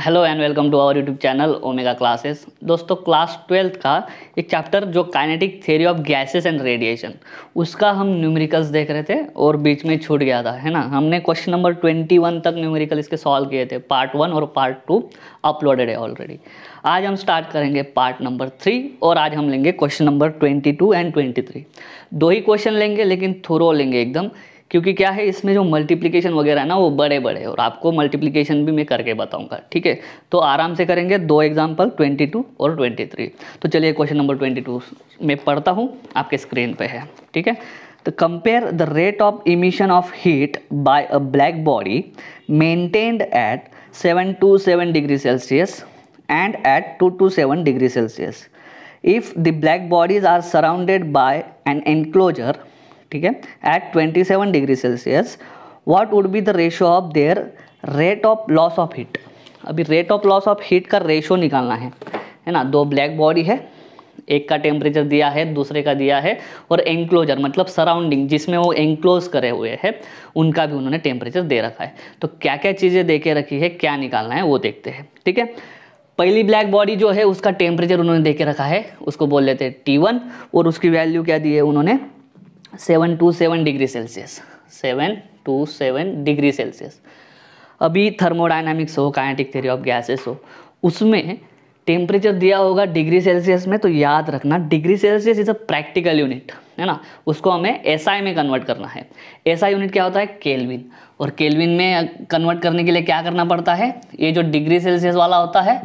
hello and welcome to our YouTube channel Omega classes दोस्तों class twelfth का एक chapter जो kinetic theory of gases and radiation उसका हम न्यूमेरिकल्स देख रहे थे और बीच में छूट गया था है ना हमने क्वेश्चन नंबर ट्वेंटी वन तक न्यूमेरिकल इसके सॉल्व किए थे पार्ट वन और पार्ट टू अपलोडेड है ऑलरेडी आज हम स्टार्ट करेंगे पार्ट नंबर थ्री और आज हम लेंगे question number twenty two and twenty three दो ही क्वेश्चन लेंगे लेकिन थ्रो लेंगे एकदम क्योंकि क्या है इसमें जो मल्टीप्लिकेशन वगैरह है ना वो बड़े बड़े और आपको मल्टीप्लिकेशन भी मैं करके बताऊंगा ठीक है तो आराम से करेंगे दो एग्जाम्पल 22 और 23 तो चलिए क्वेश्चन नंबर 22 मैं पढ़ता हूँ आपके स्क्रीन पे है ठीक है तो compare the rate of emission of heat by a black body maintained at seven two seven degree Celsius and at two two seven degree Celsius if the black bodies are surrounded by an enclosure ठीक है at 27 degree Celsius what would be the ratio of their rate of loss of heat अभी rate of loss of heat का ratio निकालना है है ना दो black body है एक का टेम्परेचर दिया है दूसरे का दिया है और एंक्लोजर मतलब सराउंडिंग जिसमें वो एंक्लोज करे हुए है उनका भी उन्होंने टेम्परेचर दे रखा है तो क्या क्या चीज़ें दे के रखी है क्या निकालना है वो देखते हैं ठीक है पहली ब्लैक बॉडी जो है उसका टेम्परेचर उन्होंने दे के रखा है उसको बोल लेते हैं टी वन और उसकी वैल्यू क्या दी है उन्होंने seven two seven degree Celsius seven two seven degree Celsius अभी थर्मोडाइनमिक्स हो काइनेटिक थ्योरी ऑफ गैसेस हो उसमें टेम्परेचर दिया होगा डिग्री सेल्सियस में तो याद रखना degree Celsius is a practical unit है ना उसको हमें एस SI में कन्वर्ट करना है एस SI यूनिट क्या होता है केल्विन और केल्विन में कन्वर्ट करने के लिए क्या करना पड़ता है ये जो डिग्री सेल्सियस वाला होता है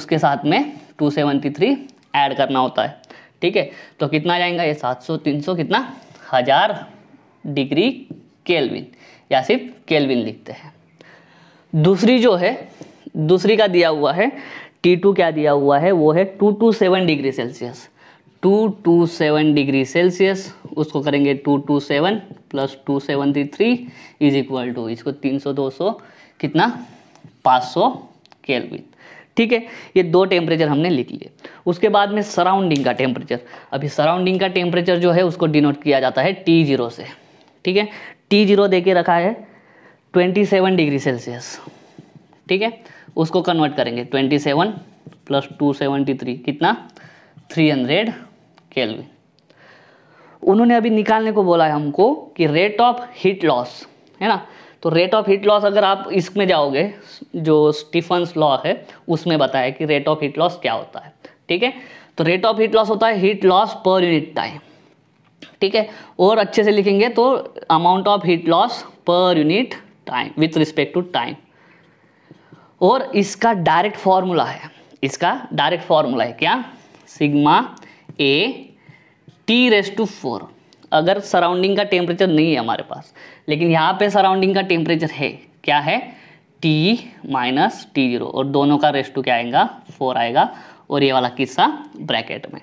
उसके साथ में टू थ्री ऐड करना होता है ठीक है तो कितना जाएगा ये सात सौ तीन सौ कितना हजार डिग्री केल्विन या सिर्फ केल्विन लिखते हैं दूसरी जो है दूसरी का दिया हुआ है टी टू क्या दिया हुआ है वो है two two seven degree Celsius two two seven degree Celsius उसको करेंगे two two seven plus two seven three three is equal to इसको तीन सौ दो सौ कितना पाँच सौ केल्विन ठीक है ये दो टेम्परेचर हमने लिख लिए उसके बाद में सराउंडिंग का टेम्परेचर अभी सराउंडिंग का टेम्परेचर जो है उसको डिनोट किया जाता है टी जीरो से ठीक है टी जीरो दे रखा है ट्वेंटी सेवन डिग्री सेल्सियस ठीक है उसको कन्वर्ट करेंगे twenty seven plus two seventy three कितना थ्री हंड्रेड केलवी उन्होंने अभी निकालने को बोला है हमको कि रेट ऑफ हीट लॉस है ना तो रेट ऑफ हीट लॉस अगर आप इसमें जाओगे जो स्टीफन लॉ है उसमें बताया कि रेट ऑफ हीट लॉस क्या होता है ठीक है तो रेट ऑफ हीट लॉस होता है heat loss per unit time ठीक है और अच्छे से लिखेंगे तो amount of heat loss per unit time with respect to time और इसका डायरेक्ट फॉर्मूला है इसका डायरेक्ट फॉर्मूला है क्या sigma A T raise to four अगर सराउंडिंग का टेम्परेचर नहीं है हमारे पास लेकिन यहाँ पे सराउंडिंग का टेम्परेचर है क्या है टी माइनस टी जीरो और दोनों का रेस्टू क्या आएगा फोर आएगा और ये वाला किस्सा ब्रैकेट में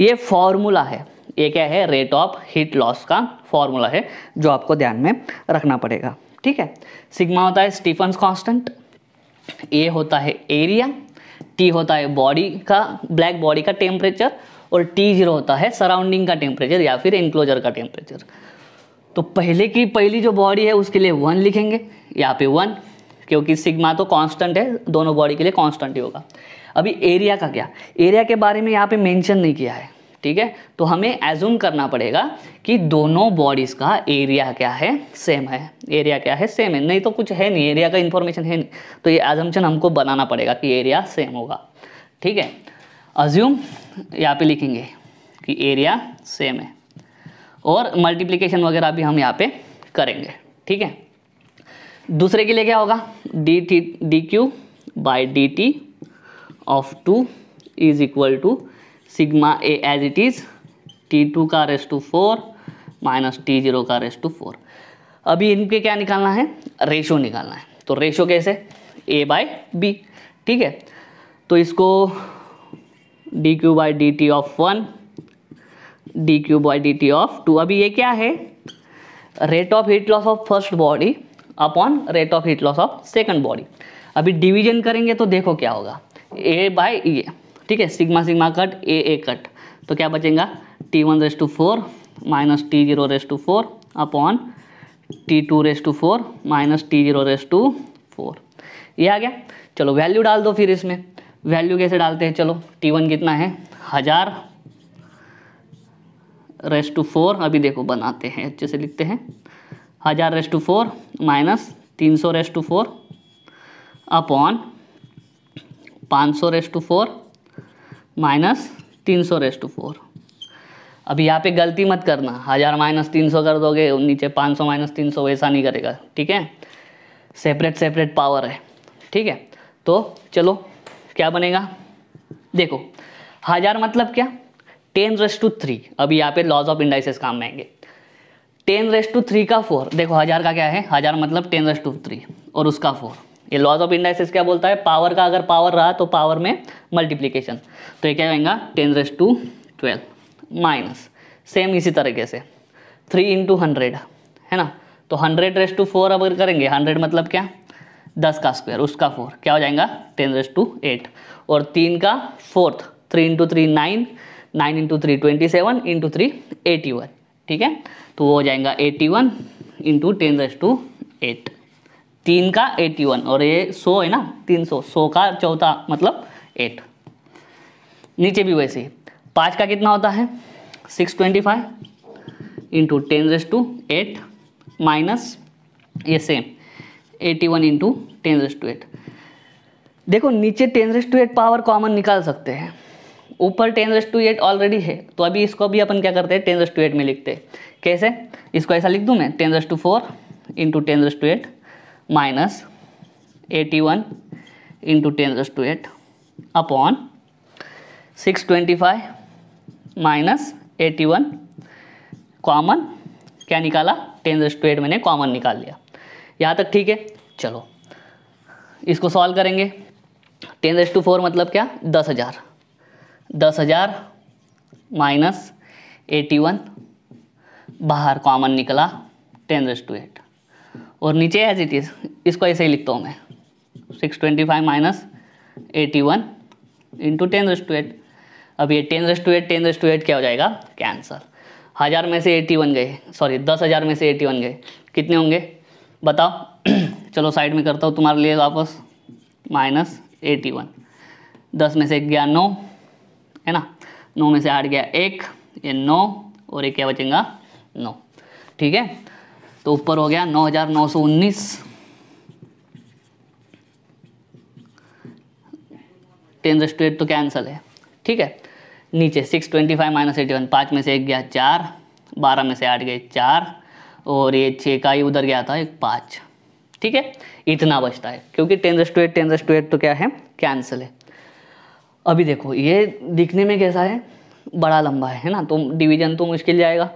ये फॉर्मूला है ये क्या है रेट ऑफ हीट लॉस का फॉर्मूला है जो आपको ध्यान में रखना पड़ेगा ठीक है सिग्मा होता है स्टीफन्स कांस्टेंट ए होता है एरिया टी होता है बॉडी का ब्लैक बॉडी का टेम्परेचर और टी जीरो होता है सराउंडिंग का टेम्परेचर या फिर इंक्लोजर का टेम्परेचर तो पहले की पहली जो बॉडी है उसके लिए वन लिखेंगे यहाँ पे वन क्योंकि सिग्मा तो कांस्टेंट है दोनों बॉडी के लिए कांस्टेंट ही होगा अभी एरिया का क्या एरिया के बारे में यहाँ पे मेंशन नहीं किया है ठीक है तो हमें एजूम करना पड़ेगा कि दोनों बॉडीज़ का एरिया क्या है सेम है एरिया क्या है सेम है नहीं तो कुछ है नहीं एरिया का इन्फॉर्मेशन है नहीं तो ये एजम्पन हमको बनाना पड़ेगा कि एरिया सेम होगा ठीक है अज्यूम यहाँ पे लिखेंगे कि एरिया सेम है और मल्टीप्लिकेशन वगैरह भी हम यहाँ पे करेंगे ठीक है दूसरे के लिए क्या होगा D T D Q by D T of two is equal to sigma A as it is T two का raise to four minus T zero का रेस टू फोर अभी इनके क्या निकालना है रेशो निकालना है तो रेशो कैसे ए बाय बी ठीक है तो इसको D Q by D T of one D Q by D T of two अभी ये क्या है rate of heat loss of first body upon rate of heat loss of second body अभी division करेंगे तो देखो क्या होगा ए बाय ये ठीक है sigma sigma cut A A cut तो क्या बचेगा T one raise to four minus T zero raise to four upon T two raise to four minus T zero raise to four ये आ गया चलो वैल्यू डाल दो फिर इसमें वैल्यू कैसे डालते हैं चलो टी वन कितना है हज़ार रेस टू फोर अभी देखो बनाते हैं अच्छे से लिखते हैं हज़ार रेस टू फोर माइनस तीन सौ रेस टू फोर अपॉन पाँच सौ रेस टू फोर माइनस तीन सौ रेस टू फोर अभी यहाँ पे गलती मत करना हज़ार माइनस तीन सौ कर दोगे नीचे पाँच सौ माइनस तीन सौ वैसा नहीं करेगा ठीक है सेपरेट सेपरेट पावर है ठीक है तो चलो क्या बनेगा देखो हज़ार मतलब क्या टेन रेस टू थ्री अभी यहाँ पे लॉज ऑफ इंडाइसेस काम में आएंगे टेन रेस टू थ्री का फोर देखो हज़ार का क्या है हज़ार मतलब टेन रेस टू थ्री और उसका फोर ये लॉज ऑफ इंडाइसेस क्या बोलता है पावर का अगर पावर रहा तो पावर में मल्टीप्लीकेशन तो ये क्या होगा ten raise to twelve minus same इसी तरीके से थ्री इंटू हंड्रेड है ना तो हंड्रेड रेस टू फोर अगर करेंगे हंड्रेड मतलब क्या दस का स्क्वायर उसका फोर क्या हो जाएगा टेन रेस टू एट और तीन का fourth three into three nine nine into three twenty seven into three eighty one ठीक है तो वो हो जाएगा eighty one into ten raise to eight तीन का एटी वन और ये सौ है ना तीन सौ सौ का चौथा मतलब एट नीचे भी वैसे पाँच का कितना होता है six twenty five into ten raise to eight minus ये same eighty one into ten raise to eight देखो नीचे ten raise to eight power common निकाल सकते हैं ऊपर ten raise to eight already है तो अभी इसको भी अपन क्या करते हैं टेन रेस टू एट में लिखते हैं कैसे इसको ऐसा लिख दूँ मैं ten raise to four into ten raise to eight minus eighty one into ten raise to eight upon six twenty five minus eighty one common क्या निकाला टेन रेस टू एट मैंने कॉमन निकाल लिया यहाँ तक ठीक है चलो इसको सॉल्व करेंगे टेन रेस टू फोर मतलब क्या दस हज़ार दस हज़ार माइनस एटी वन बाहर कॉमन निकला टेन रेस टू एट और नीचे एज इट इज़ इसको ऐसे ही लिखता हूँ मैं six twenty five minus eighty one into ten raise to eight अब ये ten raise to eight ten raise to eight क्या हो जाएगा कैंसर हज़ार में से एटी वन गए सॉरी दस हज़ार में से एटी वन गए कितने होंगे बताओ चलो साइड में करता हूँ तुम्हारे लिए वापस माइनस एटी वन दस में से एक गया नौ है ना नौ में से आठ गया एक ये नौ और एक क्या बचेगा नौ ठीक है तो ऊपर हो गया नौ हजार नौ सौ उन्नीस टेन रेस्ट एट तो कैंसिल है ठीक है नीचे six twenty five minus eighty one पाँच में से एक गया चार बारह में से आठ गए चार और ये छः का ही उधर गया था एक पाँच ठीक है इतना बचता है क्योंकि ten raise to eight ten raise to eight तो क्या है कैंसिल है अभी देखो ये दिखने में कैसा है बड़ा लंबा है है ना तो डिवीजन तो मुश्किल जाएगा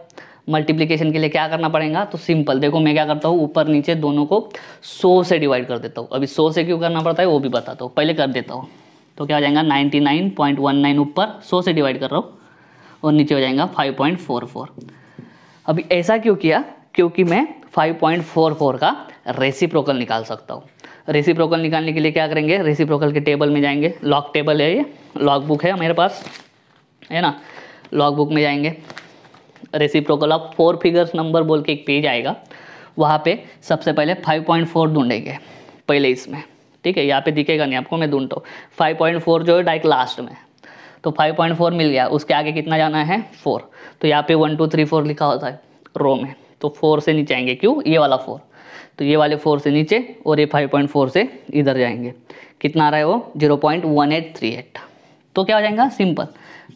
मल्टीप्लिकेशन के लिए क्या करना पड़ेगा तो सिंपल देखो मैं क्या करता हूँ ऊपर नीचे दोनों को सौ से डिवाइड कर देता हूँ अभी सौ से क्यों करना पड़ता है वो भी बताता हूँ पहले कर देता हूँ तो क्या हो जाएगा नाइन्टी ऊपर सौ से डिवाइड कर रहा हूँ और नीचे हो जाएगा फाइव अभी ऐसा क्यों किया क्योंकि मैं 5.44 का रेसिप्रोकल निकाल सकता हूँ रेसिप्रोकल निकालने के लिए क्या करेंगे रेसिप्रोकल के टेबल में जाएंगे लॉक टेबल है ये लॉक बुक है मेरे पास है ना लॉक बुक में जाएंगे reciprocal of four figures number बोल के एक पेज आएगा वहाँ पे सबसे पहले 5.4 ढूंढेंगे पहले इसमें ठीक है यहाँ पे दिखेगा नहीं आपको मैं ढूंढता हूँ फाइव पॉइंट जो है डायरेक्ट लास्ट में तो 5.4 मिल गया उसके आगे कितना जाना है 4 तो यहाँ पे 1 2 3 4 लिखा होता है रो में तो फोर से नीचे आएंगे क्यों ये वाला फोर तो ये वाले फोर से नीचे और ये फाइव पॉइंट फोर से इधर जाएंगे कितना आ रहा है वो zero point one eight three eight तो क्या हो जाएगा simple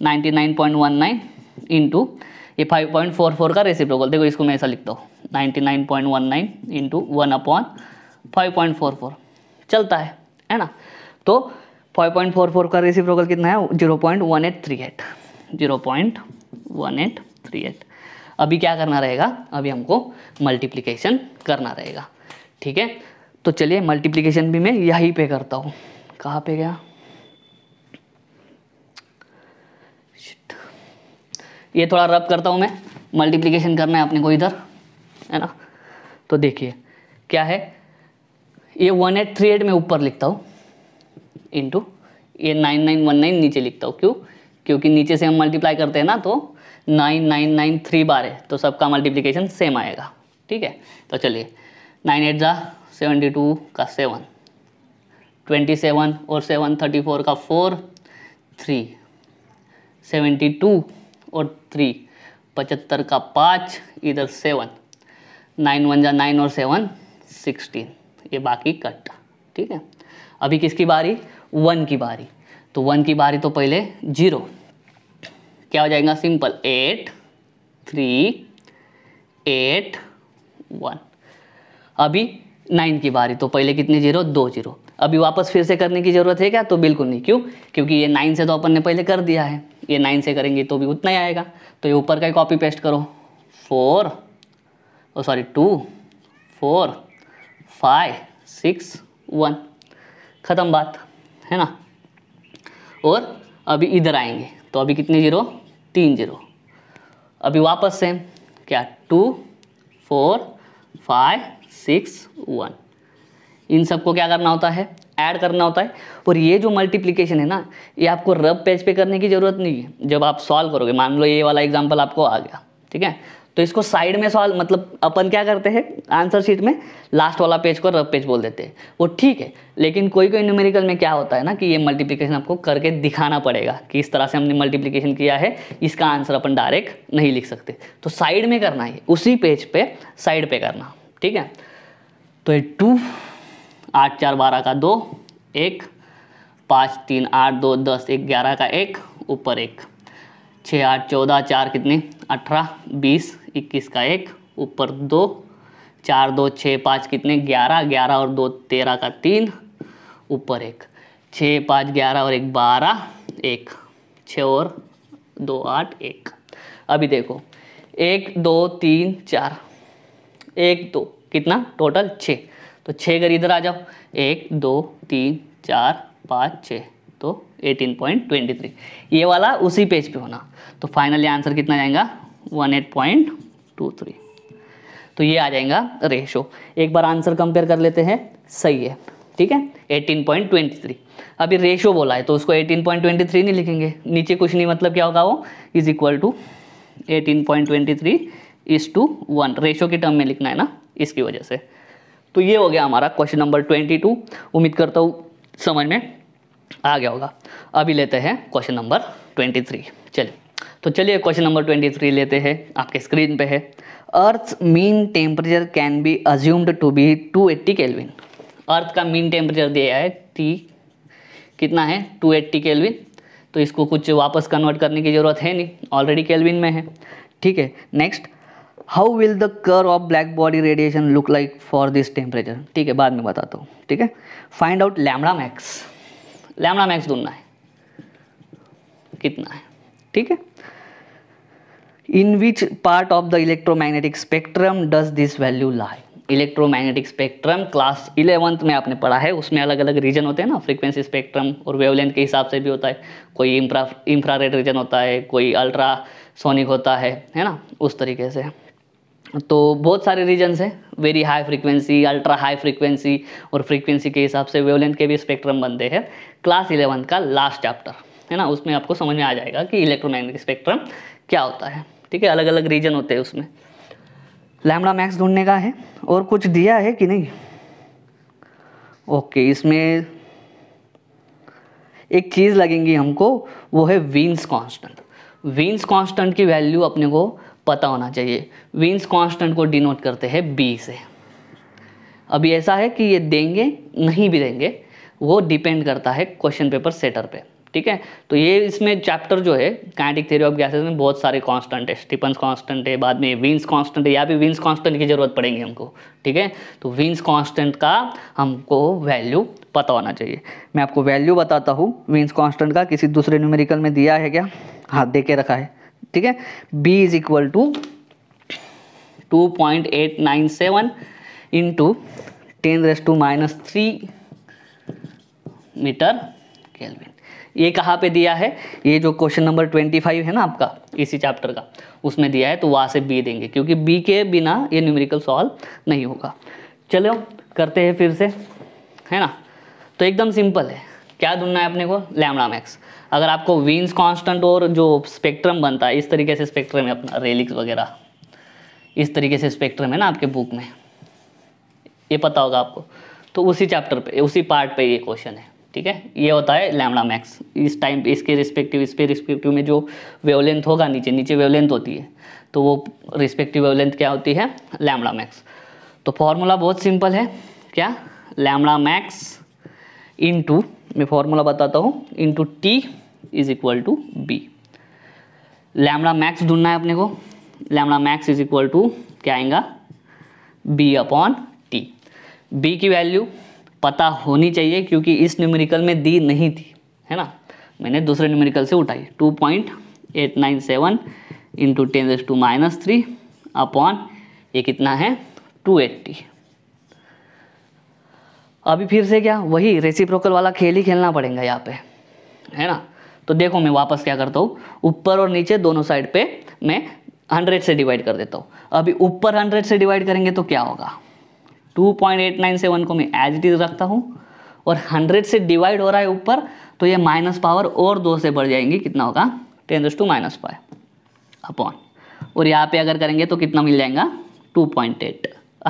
ninety nine point one nine into ये फाइव पॉइंट फोर फोर का रेसिप्रोकल देखो इसको मैं ऐसा लिखता हूँ ninety nine point one nine into one upon five point four four चलता है है ना तो फाइव पॉइंट फोर फोर का रेसिप्रोकल कितना है zero point one eight three eight zero point one eight three eight अभी क्या करना रहेगा अभी हमको मल्टीप्लीकेशन करना रहेगा ठीक है तो चलिए मल्टीप्लीकेशन भी मैं यहीं पे करता हूँ कहाँ पे गया ये थोड़ा रब करता हूँ मैं मल्टीप्लीकेशन करना है अपने को इधर है ना तो देखिए क्या है ये वन एट थ्री एट में ऊपर लिखता हूँ इंटू ये नाइन नाइन वन नाइन नीचे लिखता हूँ क्यों क्योंकि नीचे से हम मल्टीप्लाई करते हैं ना तो नाइन नाइन नाइन थ्री बार है तो सबका मल्टीप्लीकेशन सेम आएगा ठीक है तो चलिए नाइन एट ज़ा सेवेंटी टू का सेवन ट्वेंटी सेवन और सेवन थर्टी फोर का फोर थ्री सेवेंटी टू और थ्री पचहत्तर का पाँच इधर सेवन नाइन वन जा नाइन और सेवन सिक्सटीन ये बाकी कट ठीक है अभी किसकी बारी वन की बारी तो वन की बारी तो पहले जीरो क्या हो जाएगा simple eight three eight one अभी नाइन की बारी तो पहले कितने जीरो दो जीरो अभी वापस फिर से करने की ज़रूरत है क्या तो बिल्कुल नहीं क्यों क्योंकि ये नाइन से तो अपन ने पहले कर दिया है ये नाइन से करेंगे तो भी उतना ही आएगा तो ये ऊपर का ही कॉपी पेस्ट करो four oh sorry two four five six one ख़त्म बात है ना और अभी इधर आएंगे तो अभी कितने जीरो तीन जीरो अभी वापस सेम क्या two four five six one इन सबको क्या करना होता है ऐड करना होता है और ये जो मल्टीप्लिकेशन है ना ये आपको रब पेज पे करने की ज़रूरत नहीं है जब आप सॉल्व करोगे मान लो ये वाला एग्जाम्पल आपको आ गया ठीक है तो इसको साइड में सॉल्व मतलब अपन क्या करते हैं आंसर शीट में लास्ट वाला पेज को रफ पेज बोल देते हैं वो ठीक है लेकिन कोई कोई न्यूमेरिकल में क्या होता है ना कि ये मल्टीप्लिकेशन आपको करके दिखाना पड़ेगा कि इस तरह से हमने मल्टीप्लिकेशन किया है इसका आंसर अपन डायरेक्ट नहीं लिख सकते तो साइड में करना है उसी पेज पे साइड पर करना ठीक है तो ये टू आठ चार बारह का दो एक पाँच तीन आठ दो दस एक ग्यारह का एक ऊपर एक छः आठ चौदह चार कितने अठारह बीस इक्कीस का एक ऊपर दो चार दो छः पाँच कितने ग्यारह ग्यारह और दो तेरह का तीन ऊपर एक छः पाँच ग्यारह और एक बारह एक छः और दो आठ एक अभी देखो एक दो तीन चार एक दो कितना टोटल छः तो छः अगर इधर आ जाओ एक दो तीन चार पाँच छः तो 18.23 ये वाला उसी पेज पे होना तो फाइनली आंसर कितना जाएगा 18.23 टू थ्री तो ये आ जाएगा रेशो एक बार आंसर कंपेयर कर लेते हैं सही है ठीक है 18.23 अभी रेशो बोला है तो उसको 18.23 नहीं लिखेंगे नीचे कुछ नहीं मतलब क्या होगा वो is equal to 18.23 is to one ratio के टर्म में लिखना है ना इसकी वजह से तो ये हो गया हमारा क्वेश्चन नंबर 22 उम्मीद करता हूँ समझ में आ गया होगा अभी लेते हैं क्वेश्चन नंबर 23 चलिए तो चलिए क्वेश्चन नंबर 23 लेते हैं आपके स्क्रीन पे है earth mean temperature can be assumed to be 280 eighty kelvin earth का मीन टेम्परेचर दिया है टी कितना है 280 एट्टी केलविन तो इसको कुछ वापस कन्वर्ट करने की ज़रूरत है नहीं ऑलरेडी केलविन में है ठीक है next how will the curve of black body radiation look like for this temperature ठीक है बाद में बताता हूँ ठीक है find out lambda max lambda max ढूंढना है कितना है ठीक है in which part of the electromagnetic spectrum does this value lie electromagnetic spectrum class eleventh में आपने पढ़ा है उसमें अलग अलग रीजन होते हैं ना फ्रीक्वेंसी स्पेक्ट्रम और वेवलेंथ के हिसाब से भी होता है कोई इंफ्रा इंफ्रारेड रीजन होता है कोई अल्ट्रा सोनिक होता है है ना उस तरीके से तो बहुत सारे रीजन्स हैं very high frequency ultra high frequency और फ्रीक्वेंसी के हिसाब से वेवलेंथ के भी स्पेक्ट्रम बनते हैं क्लास इलेवंथ का लास्ट चैप्टर है ना उसमें आपको समझ में आ जाएगा कि इलेक्ट्रोमैग्नेटिक स्पेक्ट्रम क्या होता है ठीक है अलग अलग रीजन होते हैं उसमें लैमडा मैक्स ढूंढने का है और कुछ दिया है कि नहीं ओके इसमें एक चीज़ लगेंगी हमको वो है वीन्स कांस्टेंट वीन्स कांस्टेंट की वैल्यू अपने को पता होना चाहिए वीन्स कांस्टेंट को डिनोट करते हैं बी से अभी ऐसा है कि ये देंगे नहीं भी देंगे वो डिपेंड करता है क्वेश्चन पेपर सेटर पे ठीक है तो ये इसमें चैप्टर जो है काइनेटिक थ्योरी ऑफ गैसेस में बहुत सारे कांस्टेंट है स्टीफन्स कांस्टेंट है बाद में विंस कांस्टेंट है या भी विंस कांस्टेंट की जरूरत पड़ेगी हमको ठीक है तो विंस कांस्टेंट का हमको वैल्यू पता होना चाहिए मैं आपको वैल्यू बताता हूँ विंस कांस्टेंट का किसी दूसरे न्यूमेरिकल में दिया है क्या हाँ दे के रखा है ठीक है B is equal to two point eight nine seven into ten raise to minus three metre kelvin ये कहाँ पे दिया है ये जो क्वेश्चन नंबर ट्वेंटी फाइव है ना आपका इसी चैप्टर का उसमें दिया है तो वहाँ से बी देंगे क्योंकि बी के बिना ये न्यूमेरिकल सॉल्व नहीं होगा चलो करते हैं फिर से है ना तो एकदम सिंपल है क्या ढूंढना है अपने को लैमड़ा मैक्स अगर आपको वीन्स कांस्टेंट और जो स्पेक्ट्रम बनता है इस तरीके से स्पेक्ट्रम है अपना रेलिक्स वगैरह इस तरीके से स्पेक्ट्रम है ना आपके बुक में ये पता होगा आपको तो उसी चैप्टर पे उसी पार्ट पे ये क्वेश्चन है ठीक है ये होता है लैमड़ा मैक्स इस टाइम इसके रिस्पेक्टिव इसके रिस्पेक्टिव में जो वेवलेंथ होगा नीचे नीचे वेवलेंथ होती है तो वो रिस्पेक्टिव वेवलेंथ क्या होती है लैमड़ा मैक्स तो फॉर्मूला बहुत सिंपल है क्या लैमड़ा मैक्स इंटू मैं फॉर्मूला बताता हूँ into T is equal to B lambda max ढूंढना है अपने को lambda max is equal to क्या आएगा बी अपॉन टी बी की वैल्यू पता होनी चाहिए क्योंकि इस न्यूमेरिकल में दी नहीं थी है ना मैंने दूसरे न्यूमेरिकल से उठाई two point eight nine seven into ten raise to minus three upon ये कितना है टू एट्टी अभी फिर से क्या वही रेसिप्रोकल वाला खेल ही खेलना पड़ेगा यहाँ पे है ना तो देखो मैं वापस क्या करता हूँ ऊपर और नीचे दोनों साइड पे मैं हंड्रेड से डिवाइड कर देता हूँ अभी ऊपर हंड्रेड से डिवाइड करेंगे तो क्या होगा 2.897 को मैं एज इट इज रखता हूँ और 100 से डिवाइड हो रहा है ऊपर तो ये माइनस पावर और दो से बढ़ जाएंगी कितना होगा टेन दस टू माइनस फाइव अपॉन और यहाँ पे अगर करेंगे तो कितना मिल जाएगा 2.8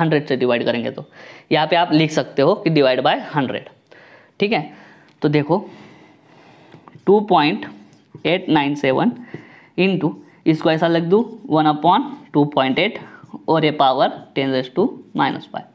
100 से डिवाइड करेंगे तो यहाँ पे आप लिख सकते हो कि डिवाइड बाय 100 ठीक है तो देखो 2.897 पॉइंट इसको ऐसा लग दूँ वन अपॉन टू और ये power ten raise to minus five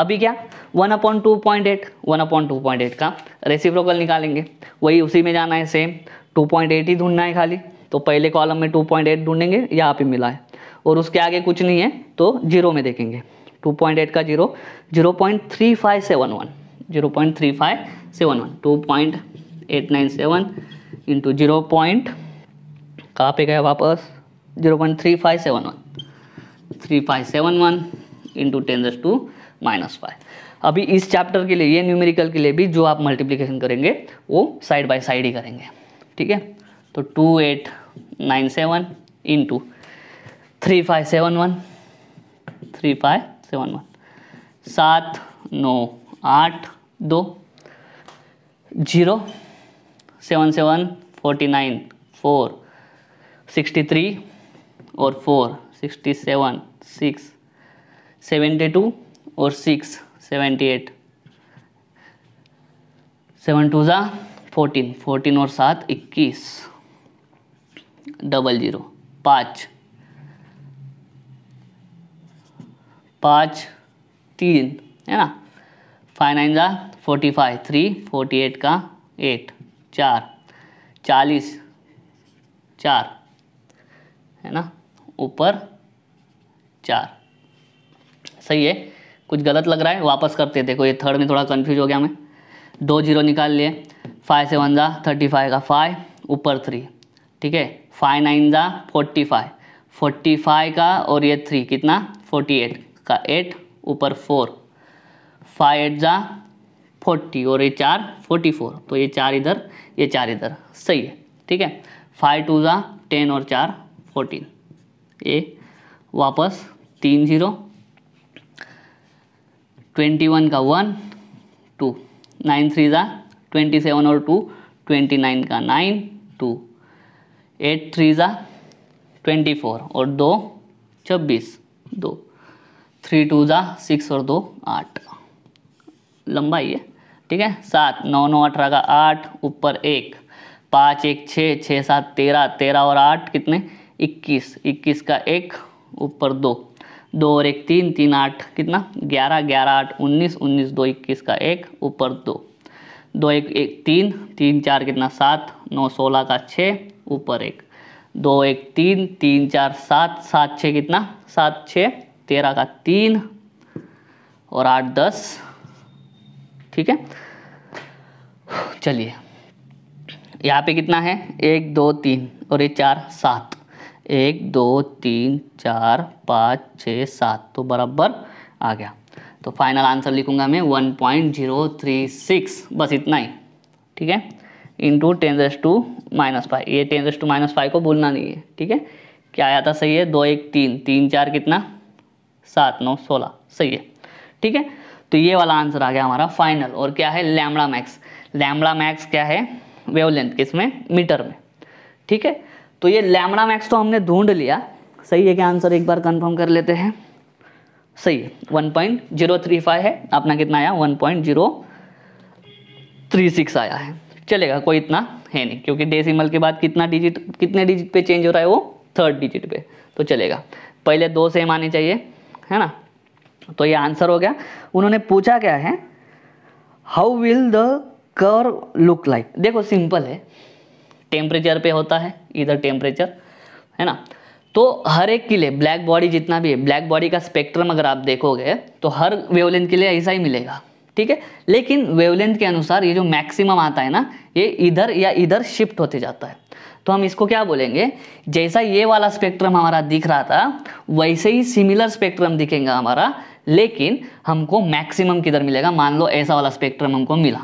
अभी क्या one upon two point eight one upon two point eight का रेसिप्रोकल निकालेंगे वही उसी में जाना है सेम टू पॉइंट एट ही ढूंढना है खाली तो पहले कॉलम में टू पॉइंट एट ढूंढेंगे यहाँ पे मिला है और उसके आगे कुछ नहीं है तो जीरो में देखेंगे टू पॉइंट एट का zero zero point three five seven one zero point three five seven one two point eight nine seven into zero point कहाँ पे गया वापस zero point three five seven one three five seven one into ten दस to minus five अभी इस chapter के लिए ये न्यूमेरिकल के लिए भी जो आप मल्टीप्लीकेशन करेंगे वो साइड बाय साइड ही करेंगे ठीक है तो two eight nine seven in two three five seven one three five seven one सात नौ आठ दो zero seven seven forty nine four sixty three और four sixty seven six seventy two और six seventy eight seven two ज़ा fourteen fourteen और सात इक्कीस डबल ज़ीरो पाँच पाँच तीन है ना फाइव नाइन ज़ा forty five three forty eight का एट चार चालीस चार है ना ऊपर चार सही है कुछ गलत लग रहा है वापस करते देखो ये थर्ड में थोड़ा कन्फ्यूज हो गया हमें दो जीरो निकाल लिए फाइव सेवन ज़ा थर्टी फाइव का फाइव ऊपर थ्री ठीक है फाइव नाइन ज़ा फोर्टी फाइव फोर्टी फाइव का और ये थ्री कितना फोर्टी एट का एट ऊपर फोर फाइव एट ज़ा फोर्टी और ये चार फोर्टी फोर तो ये चार इधर ये चार इधर सही है ठीक है फाइव टू ज़ा टेन और चार फोर्टीन ये वापस तीन जीरो ट्वेंटी वन का वन टू नाइन थ्री ज़ा ट्वेंटी सेवन और टू ट्वेंटी नाइन का नाइन टू एट थ्री ज़ा ट्वेंटी फोर और दो छब्बीस दो थ्री टू ज़ा सिक्स और दो आठ लंबा ही है ठीक है सात नौ नौ अठारह का आठ ऊपर एक पाँच एक छः छः सात तेरह तेरह और आठ कितने इक्कीस इक्कीस का एक ऊपर दो दो और एक तीन तीन आठ कितना ग्यारह ग्यारह आठ उन्नीस उन्नीस दो इक्कीस का एक ऊपर दो दो एक एक तीन तीन चार कितना सात नौ सोलह का छः ऊपर एक दो एक तीन तीन चार सात सात छः कितना सात छः तेरह का तीन और आठ दस ठीक है चलिए यहाँ पे कितना है एक दो तीन और ये चार सात एक दो तीन चार पाँच छः सात तो बराबर आ गया तो फाइनल आंसर लिखूंगा मैं one point zero three six बस इतना ही ठीक है into ten raise to minus five ये ten raise to minus five को भूलना नहीं है ठीक है क्या आया था सही है दो एक तीन तीन चार कितना सात नौ सोलह सही है ठीक है तो ये वाला आंसर आ गया हमारा फाइनल और क्या है लैमड़ा मैक्स लैमड़ा मैक्स क्या है वेवलेंथ किस में मीटर में ठीक है तो ये लैमड़ा मैक्स तो हमने ढूंढ लिया सही है क्या आंसर एक बार कंफर्म कर लेते हैं सही है one point zero three five है अपना कितना आया one point zero three six आया है चलेगा कोई इतना है नहीं क्योंकि डेसिमल के बाद कितना डिजिट कितने डिजिट पे चेंज हो रहा है वो थर्ड डिजिट पे तो चलेगा पहले दो सेम आने चाहिए है ना तो ये आंसर हो गया उन्होंने पूछा क्या है how will the curve look like देखो सिंपल है टेम्परेचर पे होता है इधर टेम्परेचर है ना तो हर एक के लिए ब्लैक बॉडी जितना भी है ब्लैक बॉडी का स्पेक्ट्रम अगर आप देखोगे तो हर वेवलेंथ के लिए ऐसा ही मिलेगा ठीक है लेकिन वेवलेंथ के अनुसार ये जो मैक्सिमम आता है ना ये इधर या इधर शिफ्ट होते जाता है तो हम इसको क्या बोलेंगे जैसा ये वाला स्पेक्ट्रम हमारा दिख रहा था वैसे ही सिमिलर स्पेक्ट्रम दिखेगा हमारा लेकिन हमको मैक्सिमम किधर मिलेगा मान लो ऐसा वाला स्पेक्ट्रम हमको मिला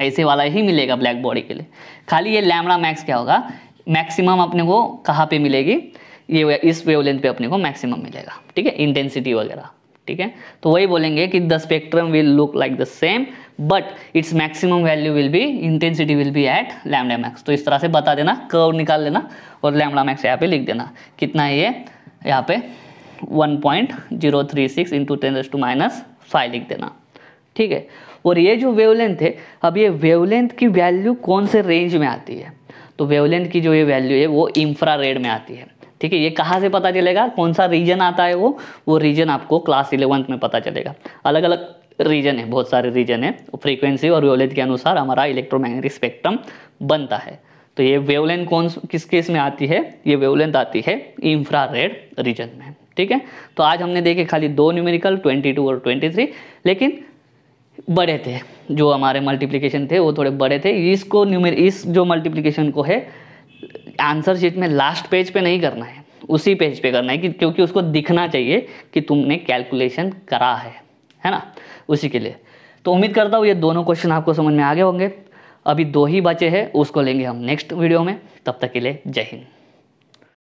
ऐसे वाला ही मिलेगा ब्लैक बॉडी के लिए खाली ये लैमड़ा मैक्स क्या होगा मैक्सिमम अपने को कहाँ पे मिलेगी ये इस वेवलेंथ पे अपने को मैक्सिमम मिलेगा ठीक है इंटेंसिटी वगैरह ठीक है तो वही बोलेंगे कि the spectrum will look like the same but its maximum value will be intensity will be at lambda max तो इस तरह से बता देना कर्व निकाल लेना और लैमडा मैक्स यहाँ पे लिख देना कितना है ये यहाँ पे 1.036 point zero three six into ten to minus five लिख देना ठीक है और ये जो वेवलेंथ है अब ये वेवलेंथ की वैल्यू कौन से रेंज में आती है तो वेवलेंथ की जो ये वैल्यू है वो इंफ्रा में आती है ठीक है ये कहाँ से पता चलेगा कौन सा रीजन आता है वो वो रीजन आपको क्लास इलेवंथ में पता चलेगा अलग अलग रीजन है बहुत सारे रीजन है फ्रीक्वेंसी और वेवलेंथ के अनुसार हमारा इलेक्ट्रोमैग्नेटिक स्पेक्ट्रम बनता है तो ये वेवलेंथ कौन किस केस में आती है ये वेवलेंथ आती है इंफ्रा रीजन में ठीक है तो आज हमने देखे खाली दो न्यूमेरिकल 22 और 23 लेकिन बड़े थे जो हमारे मल्टीप्लिकेशन थे वो थोड़े बड़े थे इसको न्यूमेर इस जो मल्टीप्लिकेशन को है आंसर शीट में लास्ट पेज पे नहीं करना है उसी पेज पे करना है कि क्योंकि उसको दिखना चाहिए कि तुमने कैलकुलेशन करा है है ना उसी के लिए तो उम्मीद करता हूँ ये दोनों क्वेश्चन आपको समझ में आ गए होंगे अभी दो ही बचे हैं उसको लेंगे हम नेक्स्ट वीडियो में तब तक के लिए जय हिंद